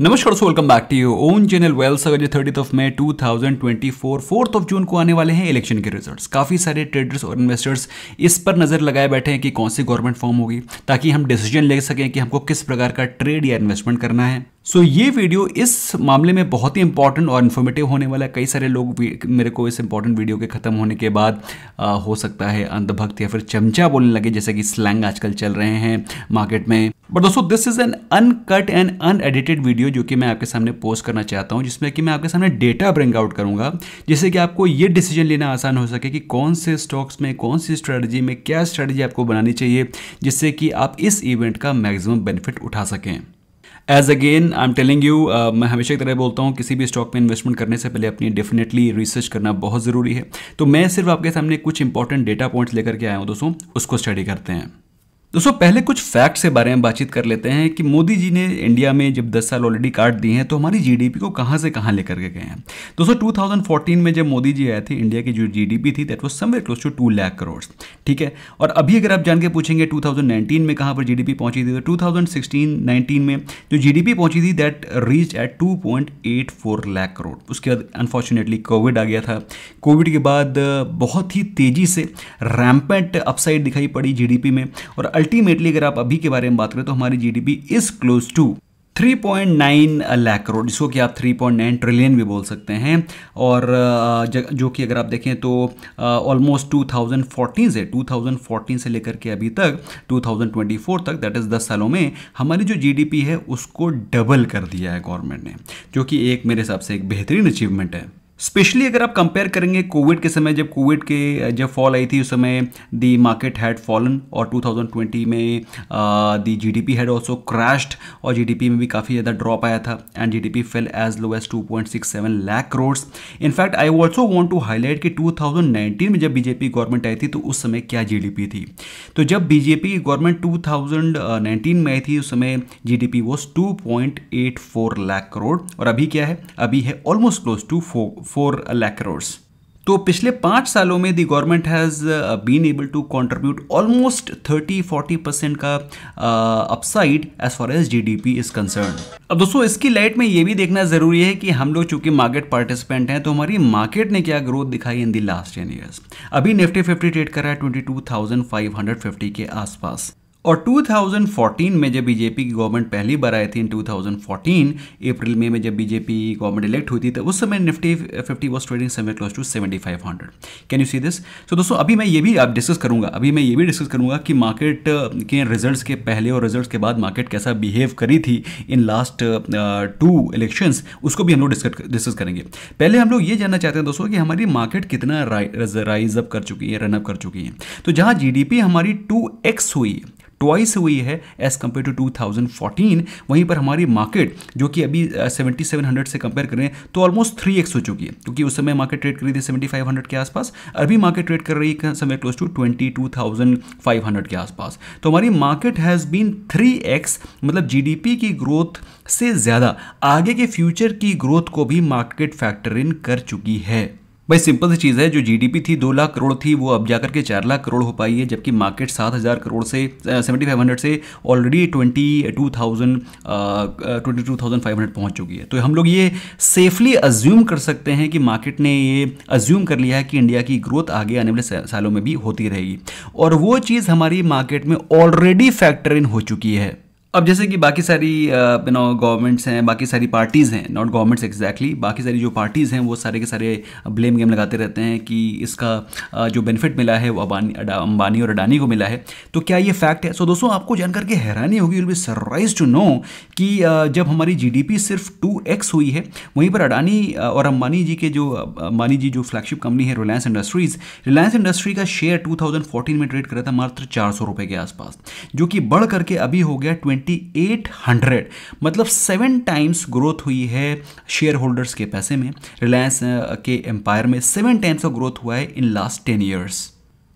नमस्कार so welcome back to you own channel वेल्स अगर ये thirty of May 2024 fourth of June को आने वाले हैं इलेक्शन के रिजल्ट्स काफ़ी सारे ट्रेडर्स और इन्वेस्टर्स इस पर नज़र लगाए बैठे हैं कि कौन सी गवर्नमेंट फॉर्म होगी ताकि हम डिसीजन ले सकें कि हमको किस प्रकार का ट्रेड या इन्वेस्टमेंट करना है सो so, ये वीडियो इस मामले में बहुत ही इंपॉर्टेंट और इन्फॉर्मेटिव होने वाला है कई सारे लोग मेरे को इस इंपॉर्टेंट वीडियो के ख़त्म होने के बाद आ, हो सकता है अंधभक्त या फिर चमचा बोलने लगे जैसे कि स्लैंग आजकल चल रहे हैं मार्केट में बट दोस्तों this is an uncut and unedited video जो कि मैं आपके सामने पोस्ट करना चाहता हूँ जिसमें कि मैं आपके सामने डेटा ब्रिंग आउट करूंगा जिससे कि आपको ये डिसीजन लेना आसान हो सके कि कौन से स्टॉक्स में कौन सी स्ट्रेटजी में क्या स्ट्रेटजी आपको बनानी चाहिए जिससे कि आप इस इवेंट का मैक्सिमम बेनिफिट उठा सकें as again I am telling you मैं हमेशा की तरह बोलता हूँ किसी भी स्टॉक में इन्वेस्टमेंट करने से पहले अपनी डेफिनेटली रिसर्च करना बहुत ज़रूरी है तो मैं सिर्फ आपके सामने कुछ इंपॉर्टेंट डेटा पॉइंट्स लेकर के आया हूँ दोस्तों उसको स्टडी करते हैं दोस्तों पहले कुछ फैक्ट्स के बारे में बातचीत कर लेते हैं कि मोदी जी ने इंडिया में जब 10 साल ऑलरेडी काट दिए हैं तो हमारी जीडीपी को कहां से कहां लेकर के गए हैं दोस्तों 2014 में जब मोदी जी आए थे इंडिया की जो जीडीपी थी that was somewhere close to two lakh crore ठीक है और अभी अगर आप जान के पूछेंगे टू में कहाँ पर जी पहुंची थी तो टू थाउजेंड में जो जी पहुंची थी that reach at two point crore उसके बाद अनफॉर्चुनेटली कोविड आ गया था कोविड के बाद बहुत ही तेजी से रैम्पेंट अपसाइड दिखाई पड़ी जी में और अल्टीमेटली अगर आप अभी के बारे में बात करें तो हमारी GDP is close to 3.9 lakh crore जिसको कि आप 3.9 ट्रिलियन भी बोल सकते हैं और जो कि अगर आप देखें तो ऑलमोस्ट 2014 से 2014 से लेकर के अभी तक 2024 तक दैट इज़ 10 सालों में हमारी जो जीडीपी है उसको डबल कर दिया है गवर्नमेंट ने जो कि एक मेरे हिसाब से एक बेहतरीन अचीवमेंट है स्पेशली अगर आप कंपेयर करेंगे कोविड के समय जब कोविड के जब फॉल आई थी उस समय दी मार्केट हैड फॉलन और 2020 में the G D P had also crashed और जी डी पी में भी काफ़ी ज़्यादा ड्रॉप आया था and G D P fell as low as two point six seven lakh crores in fact I also want to highlight कि टू थाउजेंड नाइनटीन में जब बीजेपी गवर्नमेंट आई थी तो उस समय क्या जी डी पी थी तो जब बीजेपी की गवर्नमेंट नाइनटीन में आई थी उस समय G D P two point eight four lakh crore और अभी क्या है अभी है almost close to four four lakh crores. तो पिछले पाँच सालों में the government has been able to contribute almost 30-40 percent का upside as far as GDP is concern अब दोस्तों इसकी लाइट में ये भी देखना ज़रूरी है कि हम लोग चूंकि मार्केट पार्टिसिपेंट हैं तो हमारी मार्केट ने क्या ग्रोथ दिखाई in the last ten years अभी निफ्टी फिफ्टी ट्रेड कर रहा है ट्वेंटी के आसपास और 2014 में जब बीजेपी की गवर्नमेंट पहली बार आई थी इन 2014 अप्रैल में में जब बीजेपी गवर्नमेंट इलेक्ट हुई थी तो उस समय निफ्टी फिफ्टी वॉज ट्रेडिंग समय close to seventy five hundred can you see this so दोस्तों अभी मैं ये भी आप डिस्कस करूंगा अभी मैं ये भी डिस्कस करूंगा कि मार्केट uh, के रिजल्ट के पहले और रिजल्ट के बाद मार्केट कैसा बिहेव करी थी इन लास्ट टू इलेक्शंस उसको भी हम लोग डिस्कस करेंगे पहले हम लोग ये जानना चाहते हैं दोस्तों कि हमारी मार्केट कितना राइज अप कर चुकी है रनअप कर चुकी है तो जहाँ जी हमारी टू एक्स हुई ट्वाइस हुई है एज कम्पेयर टू 2014 वहीं पर हमारी मार्केट जो कि अभी 7700 से कंपेयर करें तो ऑलमोस्ट एक्स हो चुकी है क्योंकि उस समय मार्केट ट्रेड कर रही थी 7500 के आसपास अभी मार्केट ट्रेड कर रही है समय क्लोज टू 22500 के आसपास तो हमारी market has been three x मतलब जीडीपी की ग्रोथ से ज़्यादा आगे के फ्यूचर की ग्रोथ को भी मार्केट फैक्टर इन कर चुकी है भाई सिंपल सी चीज़ है जो जीडीपी थी दो लाख करोड़ थी वो अब जाकर के चार लाख करोड़ हो पाई है जबकि मार्केट सात हज़ार करोड़ से सेवेंटी फाइव हंड्रेड से already twenty two thousand twenty two thousand five hundred पहुँच चुकी है तो हम लोग ये सेफली अज्यूम कर सकते हैं कि मार्केट ने ये अज्यूम कर लिया है कि इंडिया की ग्रोथ आगे आने वाले सालों में भी होती रहेगी और वो चीज़ हमारी मार्केट में ऑलरेडी फैक्टर इन हो चुकी है अब जैसे कि बाकी सारी यू नो गवर्नमेंट्स हैं बाकी सारी पार्टीज़ हैं नॉट गवर्नमेंट्स एग्जैक्टली बाकी सारी जो पार्टीज़ हैं वो सारे के सारे ब्लेम गेम लगाते रहते हैं कि इसका जो बेनिफिट मिला है वो अबानी अंबानी और अडानी को मिला है तो क्या ये फैक्ट है सो so, दोस्तों आपको जानकर के हैरानी होगी will be surprise to know कि जब हमारी जी सिर्फ टू हुई है वहीं पर अडानी और अम्बानी जी के जो अम्बानी जी जो फ्लैगशिप कंपनी है रिलायंस इंडस्ट्रीज़ रिलायंस इंडस्ट्री का शेयर टू में ट्रेड करा था मात्र चार के आसपास जो कि बढ़ करके अभी हो गया ट्वेंटी 2800 मतलब सेवन टाइम्स ग्रोथ हुई है शेयर होल्डर्स के पैसे में रिलायंस uh, के एम्पायर में सेवन टाइम्स का ग्रोथ हुआ है इन लास्ट टेन ईयर्स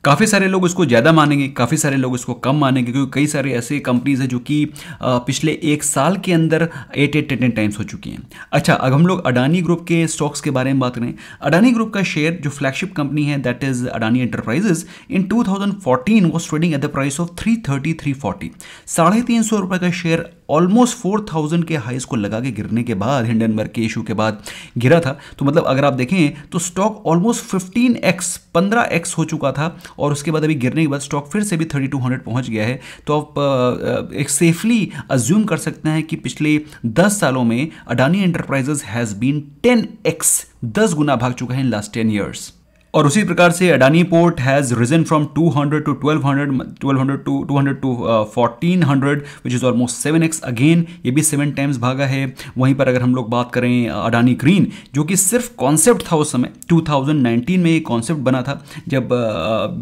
काफ़ी सारे लोग इसको ज़्यादा मानेंगे काफ़ी सारे लोग इसको कम मानेंगे क्योंकि कई सारे ऐसे कंपनीज़ हैं जो कि पिछले एक साल के अंदर एट एट टेन टाइम्स हो चुकी हैं अच्छा अब हम लोग अडानी ग्रुप के स्टॉक्स के बारे में बात करें अडानी ग्रुप का शेयर जो फ्लैगशिप कंपनी है that is Adani Enterprises in 2014 was trading at the price of three thirty three forty साढ़े तीन सौ रुपये का शेयर ऑलमोस्ट फोर थाउजेंड के हाइस को लगा के गिरने के बाद हिंडनबर्ग के इशू के बाद गिरा था तो मतलब अगर आप देखें तो स्टॉक ऑलमोस्ट फिफ्टीन एक्स पंद्रह एक्स हो चुका था और उसके बाद अभी गिरने के बाद स्टॉक फिर से भी थर्टी टू हंड्रेड पहुंच गया है तो आप एक सेफली अज्यूम कर सकते हैं कि पिछले दस सालों में Adani Enterprises has been ten x दस गुना भाग चुका है इन लास्ट टेन ईयर्स और उसी प्रकार से Adani port has risen from 200 to 1200 1200 to 200 to 1400 which is almost seven x again ये भी सेवन टाइम्स भागा है वहीं पर अगर हम लोग बात करें uh, अडानी ग्रीन जो कि सिर्फ कॉन्सेप्ट था उस समय 2019 में ये कॉन्सेप्ट बना था जब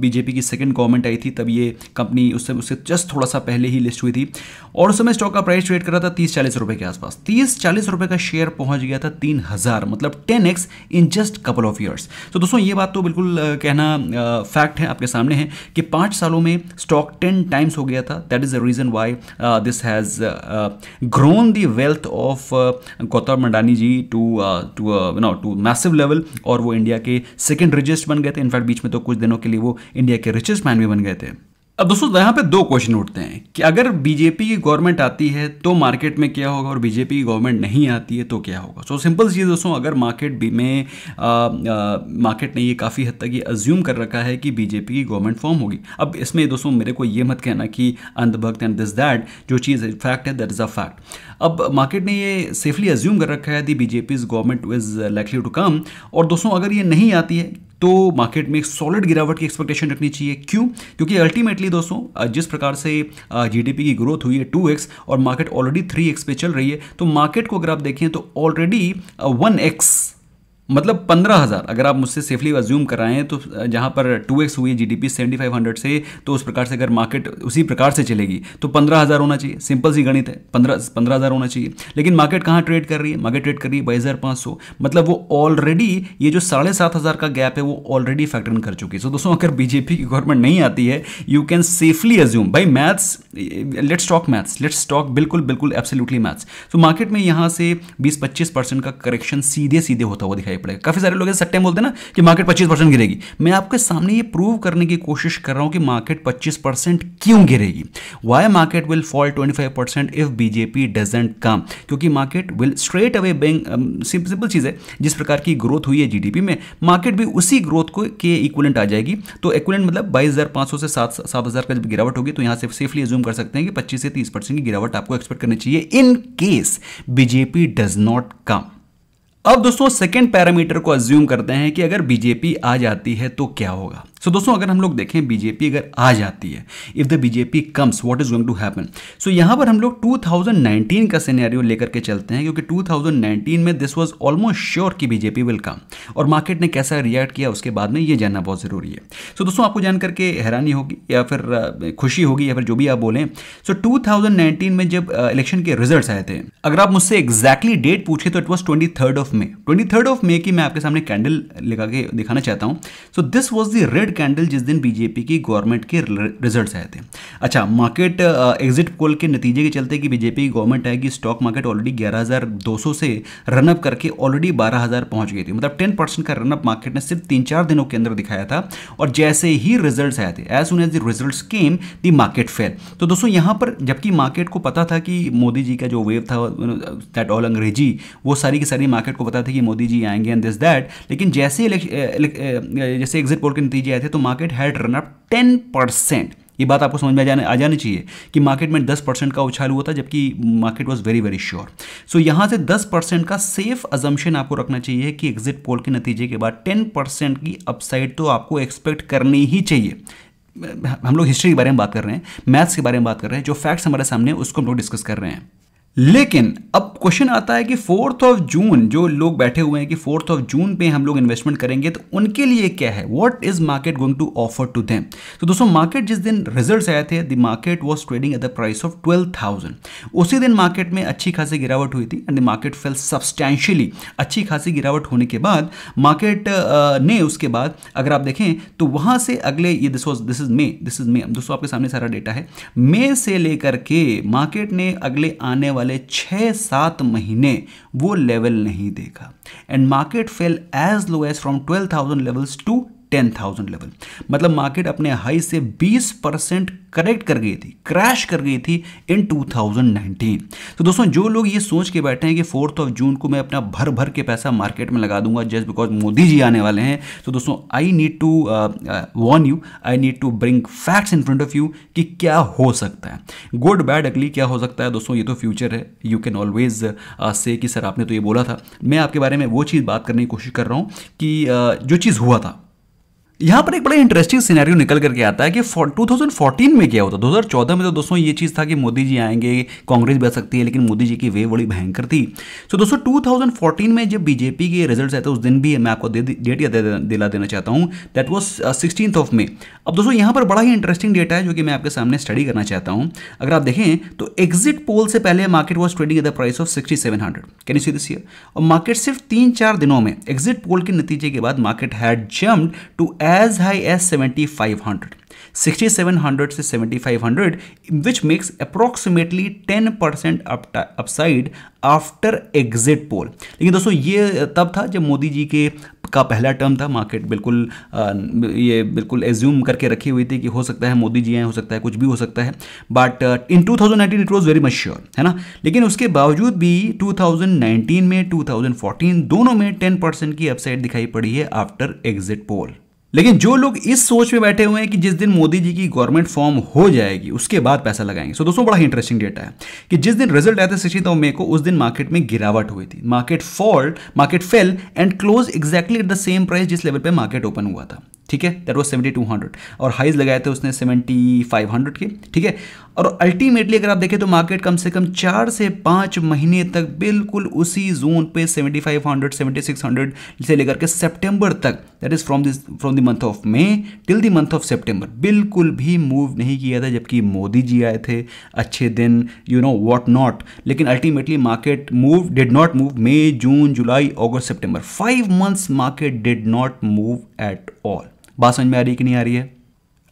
बीजेपी uh, की सेकेंड गवर्नमेंट आई थी तब ये कंपनी उससे उससे जस्ट थोड़ा सा पहले ही लिस्ट हुई थी और उस समय स्टॉक का प्राइस ट्रेड कर रहा था तीस चालीस रुपये के आसपास तीस चालीस रुपये का शेयर पहुंच गया था तीन हज़ार मतलब ten x in just couple of years तो दोस्तों ये बात तो तो बिल्कुल कहना फैक्ट है आपके सामने है कि पांच सालों में स्टॉक टेन टाइम्स हो गया था that is the reason why this has grown the wealth of Gautam Mandani ji to to no to massive level और वो इंडिया के सेकेंड रिचेस्ट बन गए थे इनफैक्ट बीच में तो कुछ दिनों के लिए वो इंडिया के रिचेस्ट मैन भी बन गए थे अब दोस्तों यहाँ पे दो क्वेश्चन उठते हैं कि अगर बीजेपी की गवर्नमेंट आती है तो मार्केट में क्या होगा और बीजेपी की गवर्नमेंट नहीं आती है तो क्या होगा सो सिंपल चीज़ दोस्तों अगर मार्केट में आ, आ, मार्केट ने ये काफ़ी हद तक ये अज्यूम कर रखा है कि बीजेपी की गवर्नमेंट फॉर्म होगी अब इसमें दोस्तों मेरे को ये मत कहना कि अंधभक्त एंड दिस दैट जो चीज़ फैक्ट है दैट इज़ अ फैक्ट अब मार्केट ने ये सेफली अज्यूम कर रखा है the BJP government is likely to come और दोस्तों अगर ये नहीं आती है तो मार्केट में एक सॉलिड गिरावट की एक्सपेक्टेशन रखनी चाहिए क्यों क्योंकि अल्टीमेटली दोस्तों जिस प्रकार से जीडीपी की ग्रोथ हुई है टू एक्स और मार्केट ऑलरेडी थ्री एक्स पे चल रही है तो मार्केट को अगर आप देखें तो ऑलरेडी वन एक्स मतलब पंद्रह हज़ार अगर आप मुझसे सेफली अज्यूम कराएं तो जहाँ पर टू एक्स हुई G D P seventy five hundred से तो उस प्रकार से अगर मार्केट उसी प्रकार से चलेगी तो पंद्रह हज़ार होना चाहिए सिंपल सी गणित है पंद्रह पंद्रह हज़ार होना चाहिए लेकिन मार्केट कहाँ ट्रेड कर रही है मार्केट ट्रेड कर रही है बाईस हज़ार पाँच सौ मतलब वो ऑलरेडी ये जो साढ़े सात हज़ार का गैप है वो ऑलरेडी फैक्टर कर चुकी है सो दोस्तों अगर बीजेपी की गवर्नमेंट नहीं आती है यू कैन सेफली अज्यूम भाई maths let's talk maths let's talk बिल्कुल बिल्कुल एब्सोल्युटली मैथ्स तो मार्केट में यहाँ से बीस पच्चीस परसेंट का करेक्शन सीधे सीधे होता हुआ दिखाई पड़ेगा काफ़ी सारे लोग ऐसे सट्टे बोलते ना कि मार्केट पच्चीस परसेंट गिरेगी मैं आपके सामने ये प्रूव करने की कोशिश कर रहा हूं कि मार्केट पच्चीस परसेंट क्यों गिरेगी why market will fall twenty five percent if BJP doesn't come क्योंकि market will straight away bank simple चीज़ है जिस प्रकार की ग्रोथ हुई है जीडीपी में मार्केट भी उसी ग्रोथ को के इक्वलेंट आ जाएगी तो इक्वलेंट मतलब बाईस से सात सात हज़ार का जब गिरावट होगी तो यहां से सेफली एज्यूम कर सकते हैं कि पच्चीस से तीस परसेंट की गिरावट आपको एक्सपेक्ट करनी चाहिए in case BJP does not come अब दोस्तों सेकेंड पैरामीटर को अज्यूम करते हैं कि अगर बीजेपी आ जाती है तो क्या होगा सो दोस्तों अगर हम लोग देखें बीजेपी अगर आ जाती है if the BJP comes what is going to happen so यहां पर हम लोग 2019 का सिनेरियो लेकर के चलते हैं क्योंकि 2019 में दिस वाज ऑलमोस्ट श्योर कि बीजेपी विल कम और मार्केट ने कैसा रिएक्ट किया उसके बाद में ये जानना बहुत ज़रूरी है सो so, दोस्तों आपको जान करके हैरानी होगी या फिर खुशी होगी या फिर जो भी आप बोलें सो टू में जब इलेक्शन के रिजल्ट आए थे अगर आप मुझसे एग्जैक्टली डेट पूछे तो it was twenty of May twenty of May की मैं आपके सामने कैंडल लगा के दिखाना चाहता हूँ so this was the red red candle जिस दिन बीजेपी की गवर्नमेंट के रिजल्ट्स आए थे अच्छा मार्केट एग्जिट पोल के नतीजे के चलते कि बीजेपी की गवर्नमेंट आएगी स्टॉक मार्केट ऑलरेडी 11,200 से रनअप करके ऑलरेडी 12,000 पहुंच गई थी मतलब 10 परसेंट का रनअप मार्केट ने सिर्फ तीन चार दिनों के अंदर दिखाया था और जैसे ही रिजल्ट आए थे as soon as the result came the market fell तो दोस्तों यहां पर जबकि मार्केट को पता था कि मोदी जी का जो वेव था दैट ऑल अंग्रेजी वो सारी की सारी मार्केट को पता था कि मोदी जी आएंगे एंड दिस दैट लेकिन जैसे uh, uh, जैसे एग्जिट पोल के नतीजे गए थे तो market had up ten percent ये बात आपको समझ में आ जाने आ जानी चाहिए कि मार्केट में 10 परसेंट का उछाल हुआ था जबकि market was very very sure so यहां से 10 परसेंट का सेफ अजम्पन आपको रखना चाहिए कि एग्जिट पोल के नतीजे के बाद 10 परसेंट की अपसाइड तो आपको एक्सपेक्ट करनी ही चाहिए हम लोग हिस्ट्री के बारे में बात कर रहे हैं मैथ्स के बारे में बात कर रहे हैं जो फैक्ट्स हमारे सामने उसको हम लोग डिस्कस कर रहे हैं लेकिन अब क्वेश्चन आता है कि फोर्थ ऑफ जून जो लोग बैठे हुए हैं कि फोर्थ ऑफ जून पे हम लोग इन्वेस्टमेंट करेंगे तो उनके लिए क्या है what is market going to offer to them तो दोस्तों मार्केट जिस दिन रिजल्ट्स आए थे the market was trading at the price of twelve thousand उसी दिन मार्केट में अच्छी खासी गिरावट हुई थी and the market fell substantially अच्छी खासी गिरावट होने के बाद मार्केट ने उसके बाद अगर आप देखें तो वहां से अगले ये this was this is May this is May दोस्तों आपके सामने सारा डेटा है मे से लेकर के मार्केट ने अगले आने वाले वाले छः सात महीने वो लेवल नहीं देखा and market fell as low as from twelve thousand levels to ten thousand level मतलब मार्केट अपने हाई से बीस परसेंट करेक्ट कर गई थी क्रैश कर गई थी इन 2019 तो दोस्तों जो लोग ये सोच के बैठे हैं कि फोर्थ ऑफ जून को मैं अपना भर भर के पैसा मार्केट में लगा दूंगा जस्ट बिकॉज मोदी जी आने वाले हैं तो दोस्तों I need to warn you I need to bring facts in front of you कि क्या हो सकता है गुड बैड अगली क्या हो सकता है दोस्तों ये तो फ्यूचर है यू कैन ऑलवेज से कि सर आपने तो ये बोला था मैं आपके बारे में वो चीज़ बात करने की कोशिश कर रहा हूँ कि uh, जो चीज़ हुआ था यहां पर एक बड़ा इंटरेस्टिंग सिनेरियो निकल करके आता है कि 2014 में क्या होता 2014 में तो दोस्तों ये चीज़ था कि मोदी जी आएंगे कांग्रेस बच सकती है लेकिन मोदी जी की वे बड़ी भयंकर थी तो दोस्तों 2014 में जब बीजेपी के रिजल्ट आए थे उस दिन भी मैं आपको डेट याद दिला देना चाहता हूं that was sixteen of May अब दोस्तों यहां पर बड़ा ही इंटरेस्टिंग डेटा है जो कि मैं आपके सामने स्टडी करना चाहता हूं अगर आप देखें तो एग्जिट पोल से पहले market was trading at the price of sixty seven hundred can you see this और मार्केट सिर्फ तीन चार दिनों में एग्जिट पोल के नतीजे के बाद market had jump to as as high seventy five hundred sixty seven hundred से seventy five hundred which makes approximately ten percent upside after exit poll लेकिन दोस्तों ये तब था जब मोदी जी के का पहला टर्म था मार्केट बिल्कुल आ, ये बिल्कुल एज्यूम करके रखी हुई थी कि हो सकता है मोदी जी हैं हो सकता है कुछ भी हो सकता है but in 2019 it was very much sure है ना लेकिन उसके बावजूद भी 2019 में 2014 दोनों में 10 परसेंट की अपसाइड दिखाई पड़ी है आफ्टर एग्जिट पोल लेकिन जो लोग इस सोच में बैठे हुए हैं कि जिस दिन मोदी जी की गवर्नमेंट फॉर्म हो जाएगी उसके बाद पैसा लगाएंगे सो so, दोस्तों बड़ा इंटरेस्टिंग डेटा है कि जिस दिन रिजल्ट आया था सिक्सटी मे को उस दिन मार्केट में गिरावट हुई थी market fall market fell and close exactly at the same price जिस लेवल पर मार्केट ओपन हुआ था ठीक है that was seventy two hundred और हाइज लगाए थे उसने सेवेंटी फाइव हंड्रेड के ठीक है और अल्टीमेटली अगर आप देखें तो मार्केट कम से कम चार से पाँच महीने तक बिल्कुल उसी जोन पे 7500 7600 से लेकर के सितंबर तक that is from this from the month of May till the month of September बिल्कुल भी मूव नहीं किया था जबकि मोदी जी आए थे अच्छे दिन यू नो वॉट नॉट लेकिन ultimately market move did not move May June July August September five months market did not move at all बात समझ में आ रही है कि नहीं आ रही है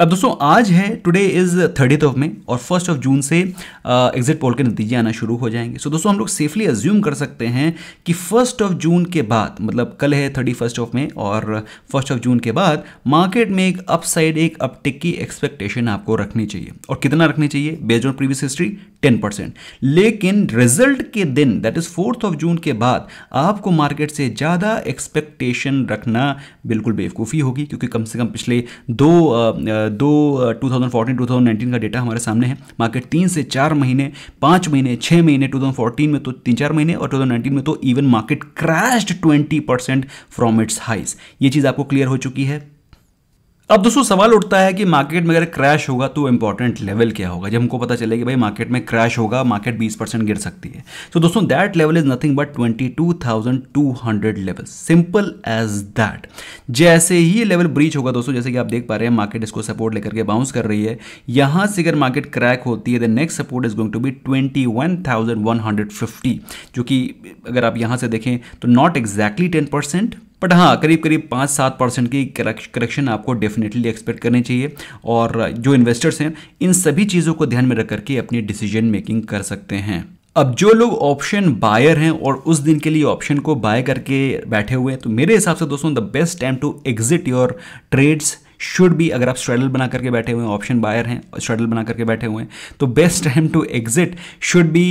अब दोस्तों आज है today is thirty of May और फर्स्ट ऑफ जून से एग्जिट पोल के नतीजे आना शुरू हो जाएंगे सो so, दोस्तों हम लोग सेफली अज्यूम कर सकते हैं कि फर्स्ट ऑफ जून के बाद मतलब कल है थर्टी फर्स्ट ऑफ मे और फर्स्ट ऑफ जून के बाद मार्केट में एक अपसाइड एक अपटिक की एक्सपेक्टेशन आपको रखनी चाहिए और कितना रखनी चाहिए based on previous history ten percent लेकिन रिजल्ट के दिन that is fourth of June के बाद आपको मार्केट से ज़्यादा एक्सपेक्टेशन रखना बिल्कुल बेवकूफ़ी होगी क्योंकि कम से कम पिछले दो दो टू थाउजेंड का डेटा हमारे सामने है मार्केट तीन से चार महीने पाँच महीने छः महीने 2014 में तो तीन चार महीने और 2019 में तो even market crashed 20 percent from its highs ये चीज़ आपको क्लियर हो चुकी है अब दोस्तों सवाल उठता है कि मार्केट में अगर क्रैश होगा तो इंपॉर्टेंट लेवल क्या होगा जब हमको पता चले कि भाई मार्केट में क्रैश होगा मार्केट 20 परसेंट गिर सकती है सो so, दोस्तों that level is nothing but 22,200 level simple as that जैसे ही ये लेवल ब्रीच होगा दोस्तों जैसे कि आप देख पा रहे हैं मार्केट इसको सपोर्ट लेकर के बाउंस कर रही है यहाँ से अगर मार्केट क्रैक होती है the next support is going to be twenty जो कि अगर आप यहाँ से देखें तो नॉट एग्जैक्टली टेन बट हाँ करीब करीब पाँच सात परसेंट की करेक्शन आपको डेफिनेटली एक्सपेक्ट करनी चाहिए और जो इन्वेस्टर्स हैं इन सभी चीज़ों को ध्यान में रख करके अपनी डिसीजन मेकिंग कर सकते हैं अब जो लोग ऑप्शन बायर हैं और उस दिन के लिए ऑप्शन को बाय करके बैठे हुए हैं तो मेरे हिसाब से दोस्तों the best time to exit your trades should भी अगर आप स्ट्रेडल बना करके बैठे हुए हैं ऑप्शन बायर हैं स्ट्रेडल बना करके बैठे हुए हैं तो best time to exit should be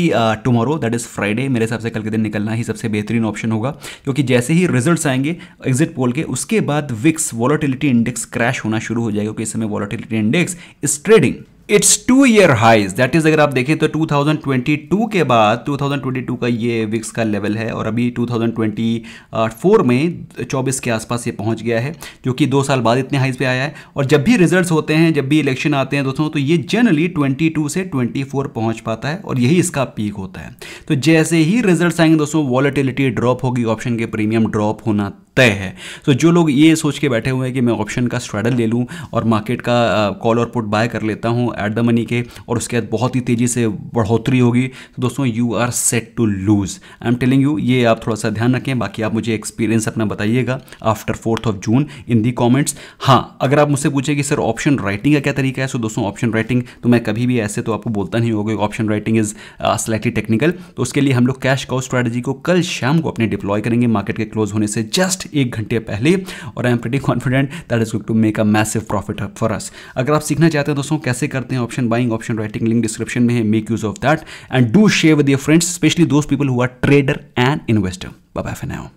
tomorrow that is Friday मेरे हिसाब से कल के दिन निकलना ही सबसे बेहतरीन ऑप्शन होगा क्योंकि जैसे ही रिजल्ट आएंगे एग्जिट पोल के उसके बाद विक्स वॉलोटिलिटी इंडेक्स क्रैश होना शुरू हो जाएगा क्योंकि इस समय volatility index is trading its two year highs that is अगर आप देखें तो 2022 के बाद 2022 का ये विक्स का लेवल है और अभी 2024 में 24 के आसपास ये पहुंच गया है जो कि दो साल बाद इतने हाइज पे आया है और जब भी रिजल्ट्स होते हैं जब भी इलेक्शन आते हैं दोस्तों तो ये जनरली 22 से 24 पहुंच पाता है और यही इसका पीक होता है तो जैसे ही रिज़ल्ट आएंगे दोस्तों वॉलिटिलिटी ड्रॉप होगी ऑप्शन के प्रीमियम ड्रॉप होना तय है तो so, जो लोग ये सोच के बैठे हुए हैं कि मैं ऑप्शन का स्ट्रैडल ले लूँ और मार्केट का कॉल और पुट बाय कर लेता हूँ एट द मनी के और उसके बाद बहुत ही तेज़ी से बढ़ोतरी होगी तो दोस्तों you are set to lose I am telling you ये आप थोड़ा सा ध्यान रखें बाकी आप मुझे एक्सपीरियंस अपना बताइएगा after fourth of June in the comments हाँ अगर आप मुझसे पूछे कि सर ऑप्शन राइटिंग का क्या तरीका है सो so, दोस्तों ऑप्शन राइटिंग तो मैं कभी भी ऐसे तो आपको बोलता नहीं होगा option writing is slightly technical तो उसके लिए हम लोग कैश काउ स्ट्रैटेजी को कल शाम को अपने डिप्लॉय करेंगे मार्केट के क्लोज होने से जस्ट एक घंटे पहले और I am pretty confident that is going to make a massive profit for us अगर आप सीखना चाहते हैं दोस्तों कैसे करते हैं option buying option writing link description में है make use of that and do share with your friends specially those people who are trader and investor bye bye for now